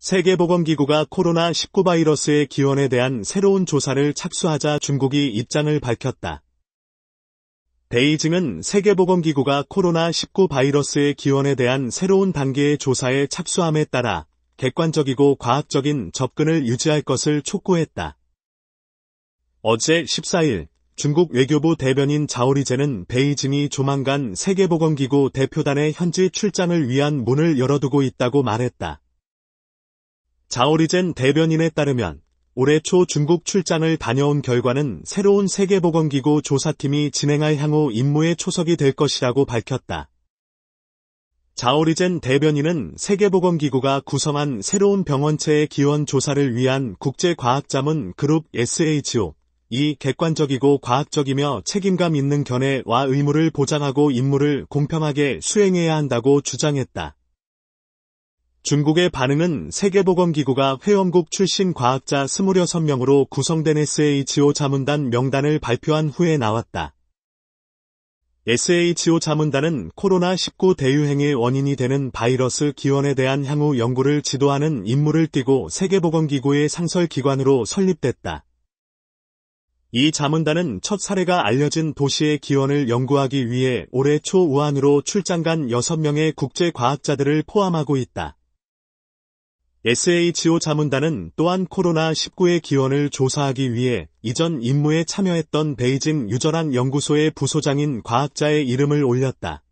세계보건기구가 코로나19 바이러스의 기원에 대한 새로운 조사를 착수하자 중국이 입장을 밝혔다. 베이징은 세계보건기구가 코로나19 바이러스의 기원에 대한 새로운 단계의 조사에 착수함에 따라 객관적이고 과학적인 접근을 유지할 것을 촉구했다. 어제 14일 중국 외교부 대변인 자오리제는 베이징이 조만간 세계보건기구 대표단의 현지 출장을 위한 문을 열어두고 있다고 말했다. 자오리젠 대변인에 따르면 올해 초 중국 출장을 다녀온 결과는 새로운 세계보건기구 조사팀이 진행할 향후 임무의 초석이 될 것이라고 밝혔다. 자오리젠 대변인은 세계보건기구가 구성한 새로운 병원체의 기원 조사를 위한 국제과학자문 그룹 SHO, 이 객관적이고 과학적이며 책임감 있는 견해와 의무를 보장하고 임무를 공평하게 수행해야 한다고 주장했다. 중국의 반응은 세계보건기구가 회원국 출신 과학자 26명으로 구성된 SHO 자문단 명단을 발표한 후에 나왔다. SHO 자문단은 코로나19 대유행의 원인이 되는 바이러스 기원에 대한 향후 연구를 지도하는 임무를 띠고 세계보건기구의 상설기관으로 설립됐다. 이 자문단은 첫 사례가 알려진 도시의 기원을 연구하기 위해 올해 초 우한으로 출장 간 6명의 국제과학자들을 포함하고 있다. SHO 자문단은 또한 코로나19의 기원을 조사하기 위해 이전 임무에 참여했던 베이징 유저한 연구소의 부소장인 과학자의 이름을 올렸다.